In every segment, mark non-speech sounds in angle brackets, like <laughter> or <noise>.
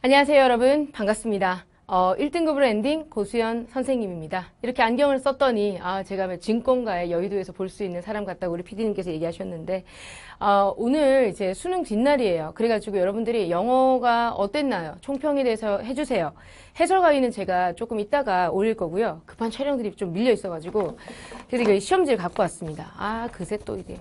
안녕하세요 여러분 반갑습니다 어, 1등급으로 엔딩 고수연 선생님입니다 이렇게 안경을 썼더니 아 제가 증권가에 여의도에서 볼 수 있는 사람 같다고 우리 PD님께서 얘기하셨는데 어, 오늘 이제 수능 뒷날이에요 그래가지고 여러분들이 영어가 어땠나요 총평에 대해서 해주세요 해설 강의는 제가 조금 이따가 올릴 거고요 급한 촬영들이 좀 밀려 있어가지고 그래서 이거 시험지를 갖고 왔습니다 아 그새 또 이게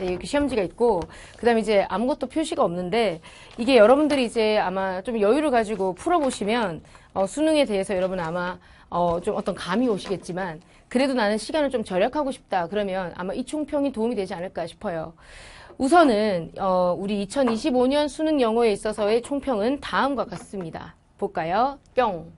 예, 이렇게 시험지가 있고 그다음에 이제 아무것도 표시가 없는데 이게 여러분들이 이제 아마 좀 여유를 가지고 풀어보시면 어, 수능에 대해서 여러분 아마 어, 좀 어떤 감이 오시겠지만 그래도 나는 시간을 좀 절약하고 싶다 그러면 아마 이 총평이 도움이 되지 않을까 싶어요. 우선은 어, 우리 2025년 수능 영어에 있어서의 총평은 다음과 같습니다. 볼까요? 뿅.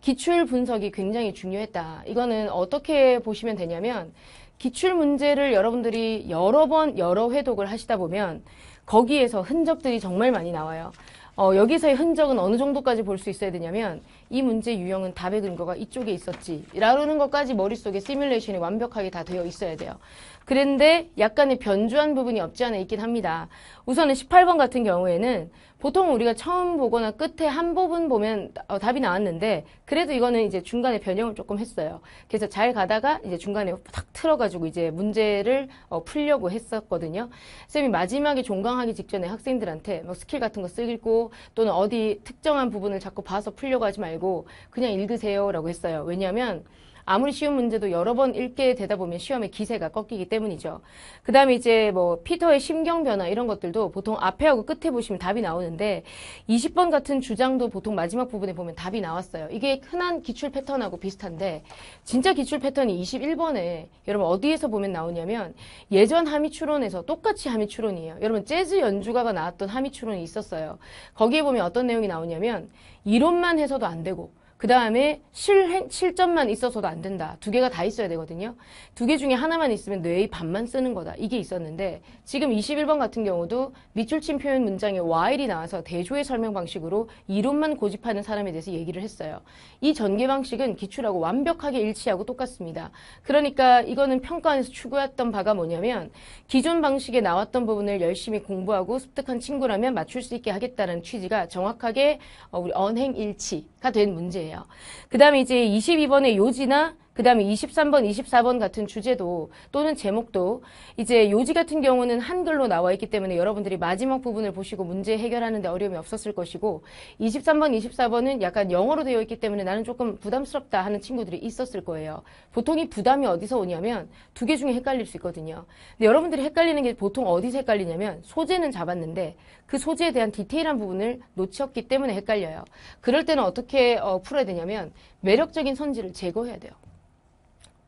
기출 분석이 굉장히 중요했다. 이거는 어떻게 보시면 되냐면 기출 문제를 여러분들이 여러 번 여러 회독을 하시다 보면 거기에서 흔적들이 정말 많이 나와요. 어, 여기서의 흔적은 어느 정도까지 볼 수 있어야 되냐면 이 문제 유형은 답의 근거가 이쪽에 있었지 라는 것까지 머릿속에 시뮬레이션이 완벽하게 다 되어 있어야 돼요. 그런데 약간의 변주한 부분이 없지 않아 있긴 합니다. 우선은 18번 같은 경우에는 보통 우리가 처음 보거나 끝에 한 부분 보면 어, 답이 나왔는데 그래도 이거는 이제 중간에 변형을 조금 했어요. 그래서 잘 가다가 이제 중간에 탁 틀어가지고 이제 문제를 어, 풀려고 했었거든요. 쌤이 마지막에 종강하기 직전에 학생들한테 뭐 스킬 같은 거 쓰고 또는 어디 특정한 부분을 자꾸 봐서 풀려고 하지 말고 그냥 읽으세요라고 했어요. 왜냐하면 아무리 쉬운 문제도 여러 번 읽게 되다 보면 시험의 기세가 꺾이기 때문이죠. 그 다음에 이제 뭐 피터의 심경 변화 이런 것들도 보통 앞에하고 끝에 보시면 답이 나오는데 20번 같은 주장도 보통 마지막 부분에 보면 답이 나왔어요. 이게 흔한 기출 패턴하고 비슷한데 진짜 기출 패턴이 21번에 여러분 어디에서 보면 나오냐면 예전 하미 추론에서 똑같이 하미 추론이에요. 여러분 재즈 연주가가 나왔던 하미 추론이 있었어요. 거기에 보면 어떤 내용이 나오냐면 이론만 해서도 안 되고 그 다음에 실행, 실전만 있어서도 안 된다. 두 개가 다 있어야 되거든요. 두 개 중에 하나만 있으면 뇌의 반만 쓰는 거다. 이게 있었는데 지금 21번 같은 경우도 밑줄친 표현 문장에 while이 나와서 대조의 설명 방식으로 이론만 고집하는 사람에 대해서 얘기를 했어요. 이 전개 방식은 기출하고 완벽하게 일치하고 똑같습니다. 그러니까 이거는 평가원에서 추구했던 바가 뭐냐면 기존 방식에 나왔던 부분을 열심히 공부하고 습득한 친구라면 맞출 수 있게 하겠다는 취지가 정확하게 어, 우리 언행일치가 된 문제예요. 거예요. 그 다음에 이제 22번의 요지나 그 다음에 23번, 24번 같은 주제도 또는 제목도 이제 요지 같은 경우는 한글로 나와 있기 때문에 여러분들이 마지막 부분을 보시고 문제 해결하는데 어려움이 없었을 것이고 23번, 24번은 약간 영어로 되어 있기 때문에 나는 조금 부담스럽다 하는 친구들이 있었을 거예요. 보통 이 부담이 어디서 오냐면 두 개 중에 헷갈릴 수 있거든요. 근데 여러분들이 헷갈리는 게 보통 어디서 헷갈리냐면 소재는 잡았는데 그 소재에 대한 디테일한 부분을 놓쳤기 때문에 헷갈려요. 그럴 때는 어떻게 어, 풀어야 되냐면 매력적인 선지를 제거해야 돼요.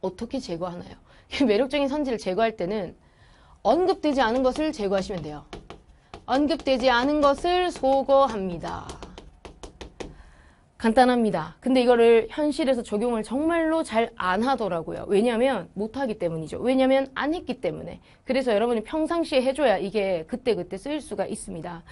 어떻게 제거하나요? <laughs> 매력적인 선지를 제거할 때는 언급되지 않은 것을 제거하시면 돼요. 언급되지 않은 것을 소거합니다. 간단합니다. 근데 이거를 현실에서 적용을 정말로 잘 안 하더라고요. 왜냐하면 못하기 때문이죠. 왜냐하면 안 했기 때문에. 그래서 여러분이 평상시에 해줘야 이게 그때그때 쓰일 수가 있습니다.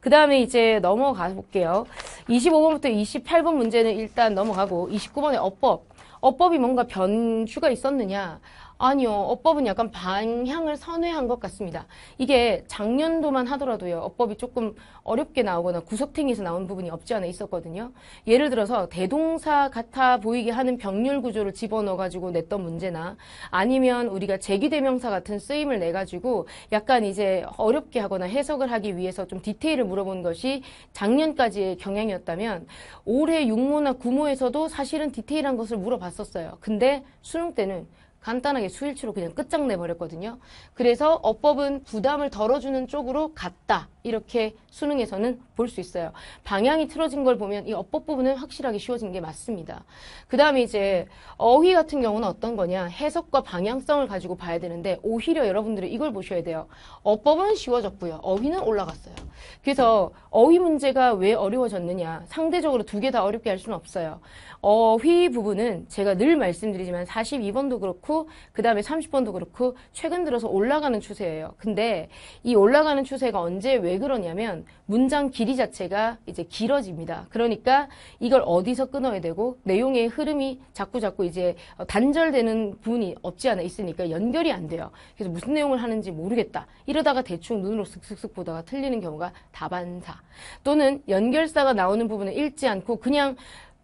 그 다음에 이제 넘어가 볼게요. 25번부터 28번 문제는 일단 넘어가고 29번의 어법. 어법이 뭔가 변수가 있었느냐 아니요. 어법은 약간 방향을 선회한 것 같습니다. 이게 작년도만 하더라도요. 어법이 조금 어렵게 나오거나 구석탱이에서 나온 부분이 없지 않아 있었거든요. 예를 들어서 대동사 같아 보이게 하는 병렬 구조를 집어넣어가지고 냈던 문제나 아니면 우리가 재기대명사 같은 쓰임을 내가지고 약간 이제 어렵게 하거나 해석을 하기 위해서 좀 디테일을 물어본 것이 작년까지의 경향이었다면 올해 6모나9모에서도 사실은 디테일한 것을 물어봤었어요. 근데 수능 때는 간단하게 수일치로 그냥 끝장내 버렸거든요. 그래서 어법은 부담을 덜어주는 쪽으로 갔다. 이렇게 수능에서는 볼 수 있어요. 방향이 틀어진 걸 보면 이 어법 부분은 확실하게 쉬워진 게 맞습니다. 그 다음에 이제 어휘 같은 경우는 어떤 거냐. 해석과 방향성을 가지고 봐야 되는데 오히려 여러분들이 이걸 보셔야 돼요. 어법은 쉬워졌고요. 어휘는 올라갔어요. 그래서 어휘 문제가 왜 어려워졌느냐. 상대적으로 두 개 다 어렵게 할 수는 없어요. 어휘 부분은 제가 늘 말씀드리지만 42번도 그렇고 그 다음에 30번도 그렇고 최근 들어서 올라가는 추세예요. 근데 이 올라가는 추세가 언제 왜 그러냐면 문장 길이 자체가 이제 길어집니다. 그러니까 이걸 어디서 끊어야 되고 내용의 흐름이 자꾸 자꾸 이제 단절되는 부분이 없지 않아 있으니까 연결이 안 돼요. 그래서 무슨 내용을 하는지 모르겠다. 이러다가 대충 눈으로 슥슥슥 보다가 틀리는 경우가 다반사 또는 연결사가 나오는 부분을 읽지 않고 그냥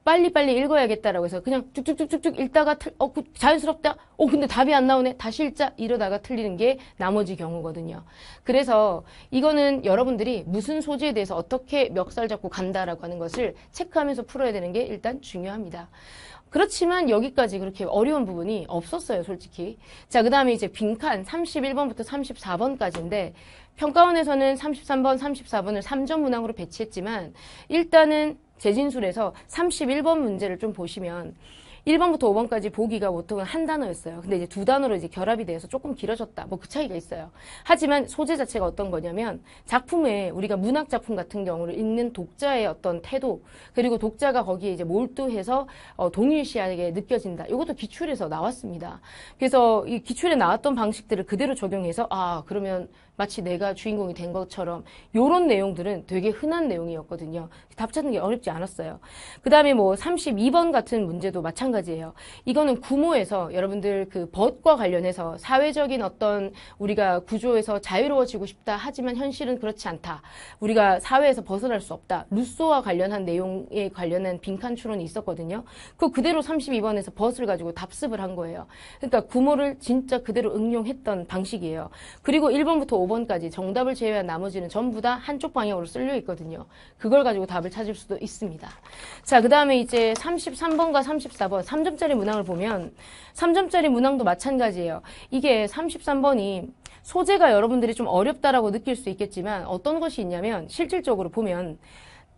빨리빨리 읽어야겠다라고 해서 그냥 쭉쭉쭉쭉쭉 읽다가 틀, 어, 그 자연스럽다. 어, 근데 답이 안 나오네. 다시 읽자. 이러다가 틀리는 게 나머지 경우거든요. 그래서 이거는 여러분들이 무슨 소재에 대해서 어떻게 멱살 잡고 간다라고 하는 것을 체크하면서 풀어야 되는 게 일단 중요합니다. 그렇지만 여기까지 그렇게 어려운 부분이 없었어요, 솔직히. 자, 그 다음에 이제 빈칸 31번부터 34번까지인데 평가원에서는 33번, 34번을 3점 문항으로 배치했지만 일단은 재진술에서 31번 문제를 좀 보시면 1번부터 5번까지 보기가 보통은 한 단어였어요. 근데 이제 두 단어로 이제 결합이 돼서 조금 길어졌다. 뭐 그 차이가 있어요. 하지만 소재 자체가 어떤 거냐면 작품에 우리가 문학 작품 같은 경우를 읽는 독자의 어떤 태도 그리고 독자가 거기에 이제 몰두해서 어, 동일시하게 느껴진다. 이것도 기출에서 나왔습니다. 그래서 이 기출에 나왔던 방식들을 그대로 적용해서 아 그러면 마치 내가 주인공이 된 것처럼 요런 내용들은 되게 흔한 내용이었거든요. 답 찾는 게 어렵지 않았어요. 그 다음에 뭐 32번 같은 문제도 마찬가지예요. 이거는 구모에서 여러분들 그 벗과 관련해서 사회적인 어떤 우리가 구조에서 자유로워지고 싶다 하지만 현실은 그렇지 않다. 우리가 사회에서 벗어날 수 없다. 루소와 관련한 내용에 관련한 빈칸 추론이 있었거든요. 그 그대로 32번에서 벗을 가지고 답습을 한 거예요. 그러니까 구모를 진짜 그대로 응용했던 방식이에요. 그리고 1번부터 5번까지 정답을 제외한 나머지는 전부 다 한쪽 방향으로 쓸려 있거든요. 그걸 가지고 답을 찾을 수도 있습니다. 자, 그 다음에 이제 33번과 34번, 3점짜리 문항을 보면 3점짜리 문항도 마찬가지예요. 이게 33번이 소재가 여러분들이 좀 어렵다라고 느낄 수 있겠지만 어떤 것이 있냐면 실질적으로 보면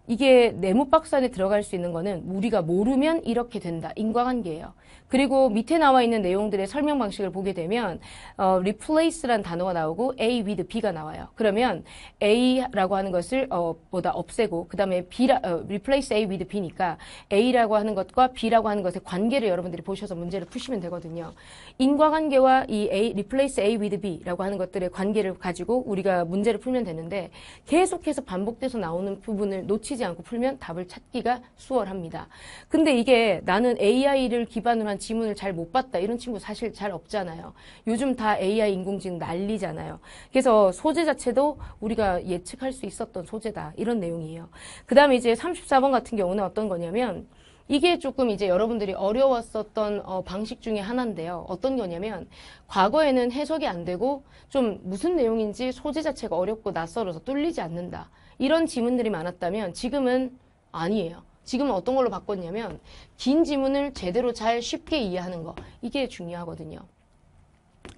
이게 네모 박스 안에 들어갈 수 있는 거는 우리가 모르면 이렇게 된다. 인과관계예요. 그리고 밑에 나와 있는 내용들의 설명 방식을 보게 되면 어, replace란 단어가 나오고 A with B가 나와요. 그러면 A라고 하는 것을 어, 보다 없애고 그 다음에 B라 어, replace A with B니까 A라고 하는 것과 B라고 하는 것의 관계를 여러분들이 보셔서 문제를 푸시면 되거든요. 인과관계와 이 A, replace A with B라고 하는 것들의 관계를 가지고 우리가 문제를 풀면 되는데 계속해서 반복돼서 나오는 부분을 놓치 놓치지 않고 풀면 답을 찾기가 수월합니다. 근데 이게 나는 AI를 기반으로 한 지문을 잘 못 봤다 이런 친구 사실 잘 없잖아요. 요즘 다 AI 인공지능 난리잖아요. 그래서 소재 자체도 우리가 예측할 수 있었던 소재다 이런 내용이에요. 그 다음에 이제 34번 같은 경우는 어떤 거냐면 이게 조금 이제 여러분들이 어려웠었던 어, 방식 중에 하나인데요. 어떤 거냐면 과거에는 해석이 안 되고 좀 무슨 내용인지 소재 자체가 어렵고 낯설어서 뚫리지 않는다. 이런 지문들이 많았다면 지금은 아니에요. 지금은 어떤 걸로 바꿨냐면 긴 지문을 제대로 잘 쉽게 이해하는 거 이게 중요하거든요.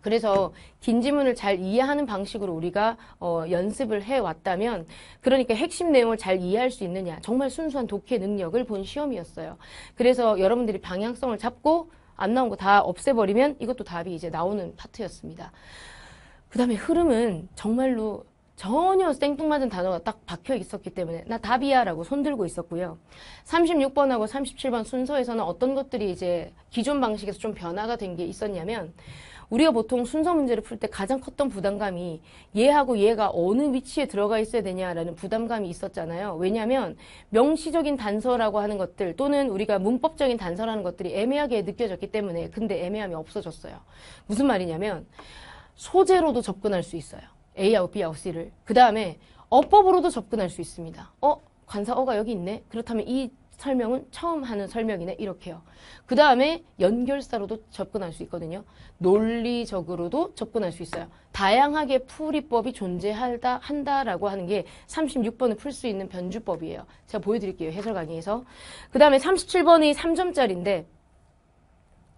그래서 긴 지문을 잘 이해하는 방식으로 우리가 어, 연습을 해왔다면 그러니까 핵심 내용을 잘 이해할 수 있느냐 정말 순수한 독해 능력을 본 시험이었어요. 그래서 여러분들이 방향성을 잡고 안 나온 거 다 없애버리면 이것도 답이 이제 나오는 파트였습니다. 그 다음에 흐름은 정말로 전혀 생뚱맞은 단어가 딱 박혀 있었기 때문에 나 답이야 라고 손들고 있었고요. 36번하고 37번 순서에서는 어떤 것들이 이제 기존 방식에서 좀 변화가 된 게 있었냐면 우리가 보통 순서 문제를 풀 때 가장 컸던 부담감이 얘하고 얘가 어느 위치에 들어가 있어야 되냐라는 부담감이 있었잖아요. 왜냐하면 명시적인 단서라고 하는 것들 또는 우리가 문법적인 단서라는 것들이 애매하게 느껴졌기 때문에 근데 애매함이 없어졌어요. 무슨 말이냐면 소재로도 접근할 수 있어요. A하고 B하고 C를. 그 다음에 어법으로도 접근할 수 있습니다. 어? 관사 어가 여기 있네? 그렇다면 이 설명은 처음 하는 설명이네 이렇게요. 그 다음에 연결사로도 접근할 수 있거든요. 논리적으로도 접근할 수 있어요. 다양하게 풀이법이 존재한다 한다라고 하는 게 36번을 풀 수 있는 변주법이에요. 제가 보여드릴게요 해설 강의에서. 그 다음에 37번이 3점짜리인데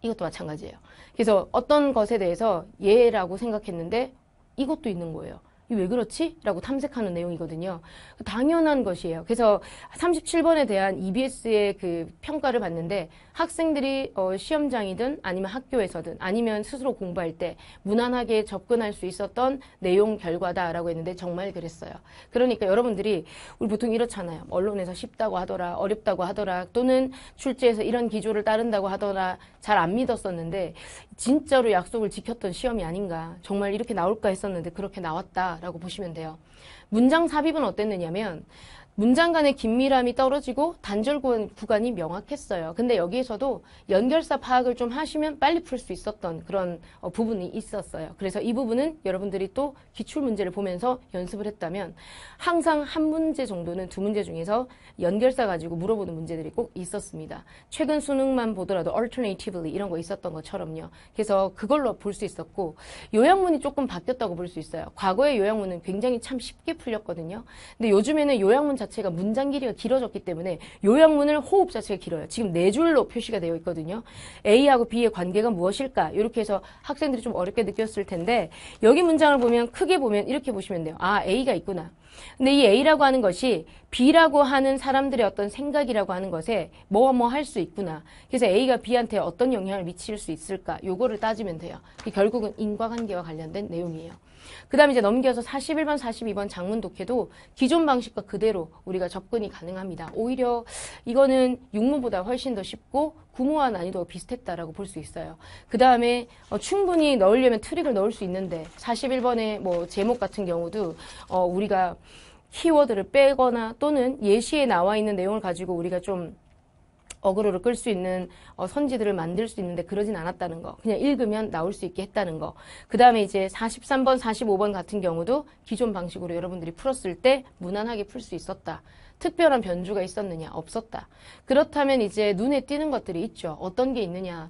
이것도 마찬가지예요. 그래서 어떤 것에 대해서 예라고 생각했는데 이것도 있는 거예요. 왜 그렇지? 라고 탐색하는 내용이거든요. 당연한 것이에요. 그래서 37번에 대한 EBS의 그 평가를 봤는데 학생들이 어, 시험장이든 아니면 학교에서든 아니면 스스로 공부할 때 무난하게 접근할 수 있었던 내용 결과다라고 했는데 정말 그랬어요. 그러니까 여러분들이 우리 보통 이렇잖아요. 언론에서 쉽다고 하더라, 어렵다고 하더라, 또는 출제에서 이런 기조를 따른다고 하더라 잘 안 믿었었는데 진짜로 약속을 지켰던 시험이 아닌가 정말 이렇게 나올까 했었는데 그렇게 나왔다. 라고 보시면 돼요. 문장 삽입은 어땠느냐면 문장 간의 긴밀함이 떨어지고 단절 구간이 명확했어요. 근데 여기에서도 연결사 파악을 좀 하시면 빨리 풀 수 있었던 그런 어, 부분이 있었어요. 그래서 이 부분은 여러분들이 또 기출 문제를 보면서 연습을 했다면 항상 한 문제 정도는 두 문제 중에서 연결사 가지고 물어보는 문제들이 꼭 있었습니다. 최근 수능만 보더라도 alternatively 이런 거 있었던 것처럼요. 그래서 그걸로 볼 수 있었고 요양문이 조금 바뀌었다고 볼 수 있어요. 과거의 요양문은 굉장히 참 쉽게 풀렸거든요. 근데 요즘에는 요양문 자체 자체가 문장 길이가 길어졌기 때문에 요약문을 호흡 자체가 길어요. 지금 네 줄로 표시가 되어 있거든요. A하고 B의 관계가 무엇일까? 이렇게 해서 학생들이 좀 어렵게 느꼈을 텐데 여기 문장을 보면 크게 보면 이렇게 보시면 돼요. 아, A가 있구나. 근데 이 A라고 하는 것이 B라고 하는 사람들의 어떤 생각이라고 하는 것에 뭐뭐 할 수 있구나. 그래서 A가 B한테 어떤 영향을 미칠 수 있을까? 요거를 따지면 돼요. 결국은 인과관계와 관련된 내용이에요. 그 다음 에 이제 넘겨서 41번, 42번 장문 독해도 기존 방식과 그대로 우리가 접근이 가능합니다. 오히려 이거는 육문보다 훨씬 더 쉽고 구모와 난이도가 비슷했다라고 볼 수 있어요. 그 다음에 어, 충분히 넣으려면 트릭을 넣을 수 있는데 41번의 뭐 제목 같은 경우도 어, 우리가 키워드를 빼거나 또는 예시에 나와 있는 내용을 가지고 우리가 좀 어그로를 끌 수 있는 어, 선지들을 만들 수 있는데 그러진 않았다는 거. 그냥 읽으면 나올 수 있게 했다는 거. 그 다음에 이제 43번, 45번 같은 경우도 기존 방식으로 여러분들이 풀었을 때 무난하게 풀 수 있었다. 특별한 변주가 있었느냐? 없었다. 그렇다면 이제 눈에 띄는 것들이 있죠. 어떤 게 있느냐?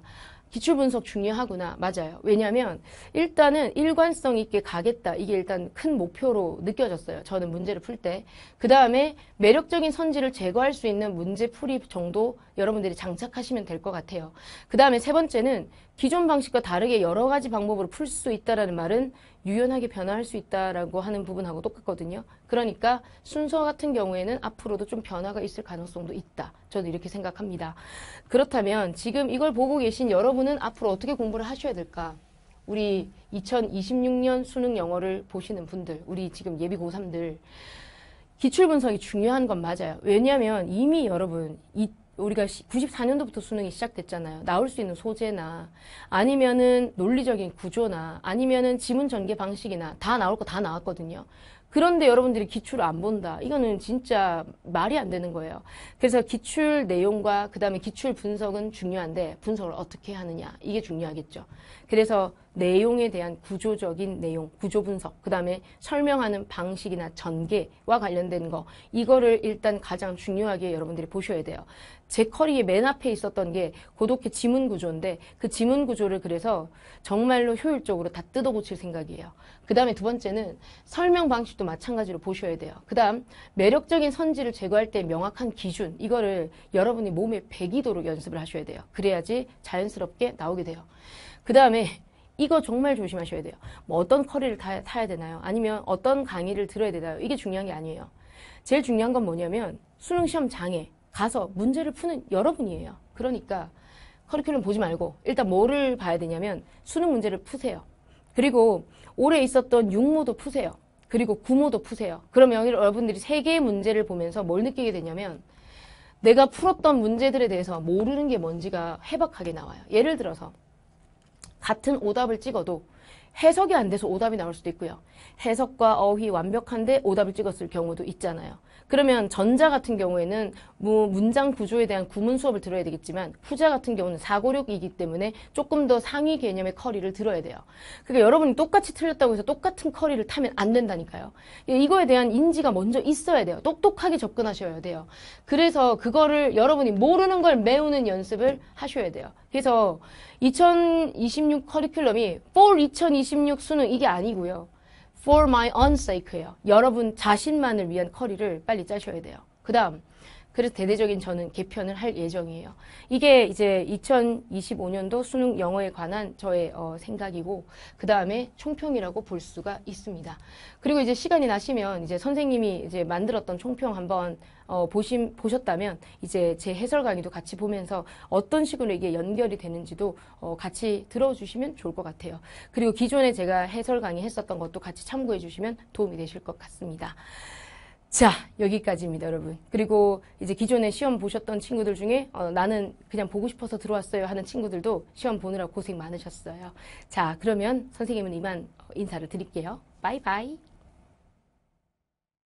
기출 분석 중요하구나. 맞아요. 왜냐하면 일단은 일관성 있게 가겠다. 이게 일단 큰 목표로 느껴졌어요. 저는 문제를 풀 때. 그 다음에 매력적인 선지를 제거할 수 있는 문제 풀이 정도 여러분들이 장착하시면 될 것 같아요. 그 다음에 세 번째는 기존 방식과 다르게 여러 가지 방법으로 풀 수 있다라는 말은 유연하게 변화할 수 있다라고 하는 부분하고 똑같거든요. 그러니까 순서 같은 경우에는 앞으로도 좀 변화가 있을 가능성도 있다. 저는 이렇게 생각합니다. 그렇다면 지금 이걸 보고 계신 여러분은 앞으로 어떻게 공부를 하셔야 될까? 우리 2026년 수능 영어를 보시는 분들, 우리 지금 예비 고3들 기출 분석이 중요한 건 맞아요. 왜냐하면 이미 여러분 이 우리가 94년도부터 수능이 시작됐잖아요. 나올 수 있는 소재나 아니면은 논리적인 구조나 아니면은 지문 전개 방식이나 다 나올 거 다 나왔거든요. 그런데 여러분들이 기출을 안 본다. 이거는 진짜 말이 안 되는 거예요. 그래서 기출 내용과 그 다음에 기출 분석은 중요한데 분석을 어떻게 하느냐. 이게 중요하겠죠. 그래서 내용에 대한 구조적인 내용, 구조 분석, 그 다음에 설명하는 방식이나 전개와 관련된 거, 이거를 일단 가장 중요하게 여러분들이 보셔야 돼요. 제 커리의 맨 앞에 있었던 게 고독해 지문 구조인데 그 지문 구조를 그래서 정말로 효율적으로 다 뜯어 고칠 생각이에요. 그 다음에 두 번째는 설명 방식도 마찬가지로 보셔야 돼요. 그 다음 매력적인 선지를 제거할 때 명확한 기준, 이거를 여러분이 몸에 배기도록 연습을 하셔야 돼요. 그래야지 자연스럽게 나오게 돼요. 그 다음에 이거 정말 조심하셔야 돼요. 뭐 어떤 커리를 타, 타야 되나요? 아니면 어떤 강의를 들어야 되나요? 이게 중요한 게 아니에요. 제일 중요한 건 뭐냐면 수능 시험 장에 가서 문제를 푸는 여러분이에요. 그러니까 커리큘럼 보지 말고 일단 뭐를 봐야 되냐면 수능 문제를 푸세요. 그리고 올해 있었던 육모도 푸세요. 그리고 구모도 푸세요. 그러면 여러분들이 세 개의 문제를 보면서 뭘 느끼게 되냐면 내가 풀었던 문제들에 대해서 모르는 게 뭔지가 해박하게 나와요. 예를 들어서 같은 오답을 찍어도 해석이 안 돼서 오답이 나올 수도 있고요. 해석과 어휘 완벽한데 오답을 찍었을 경우도 있잖아요. 그러면 전자 같은 경우에는 뭐 문장 구조에 대한 구문 수업을 들어야 되겠지만 후자 같은 경우는 사고력이기 때문에 조금 더 상위 개념의 커리를 들어야 돼요. 그러니까 여러분이 똑같이 틀렸다고 해서 똑같은 커리를 타면 안 된다니까요. 이거에 대한 인지가 먼저 있어야 돼요. 똑똑하게 접근하셔야 돼요. 그래서 그거를 여러분이 모르는 걸 메우는 연습을 하셔야 돼요. 그래서 2026 커리큘럼이 4 2026 2 6수는 이게 아니고요. For my own sake예요. 여러분 자신만을 위한 커리를 빨리 짜셔야 돼요. 그 다음 그래서 대대적인 저는 개편을 할 예정이에요. 이게 이제 2025년도 수능 영어에 관한 저의 어, 생각이고 그 다음에 총평이라고 볼 수가 있습니다. 그리고 이제 시간이 나시면 이제 선생님이 이제 만들었던 총평 한번 어, 보심, 보셨다면 이제 제 해설 강의도 같이 보면서 어떤 식으로 이게 연결이 되는지도 어, 같이 들어주시면 좋을 것 같아요. 그리고 기존에 제가 해설 강의 했었던 것도 같이 참고해 주시면 도움이 되실 것 같습니다. 자, 여기까지입니다, 여러분. 그리고 이제 기존에 시험 보셨던 친구들 중에 어, 나는 그냥 보고 싶어서 들어왔어요 하는 친구들도 시험 보느라 고생 많으셨어요. 자, 그러면 선생님은 이만 인사를 드릴게요. 바이바이.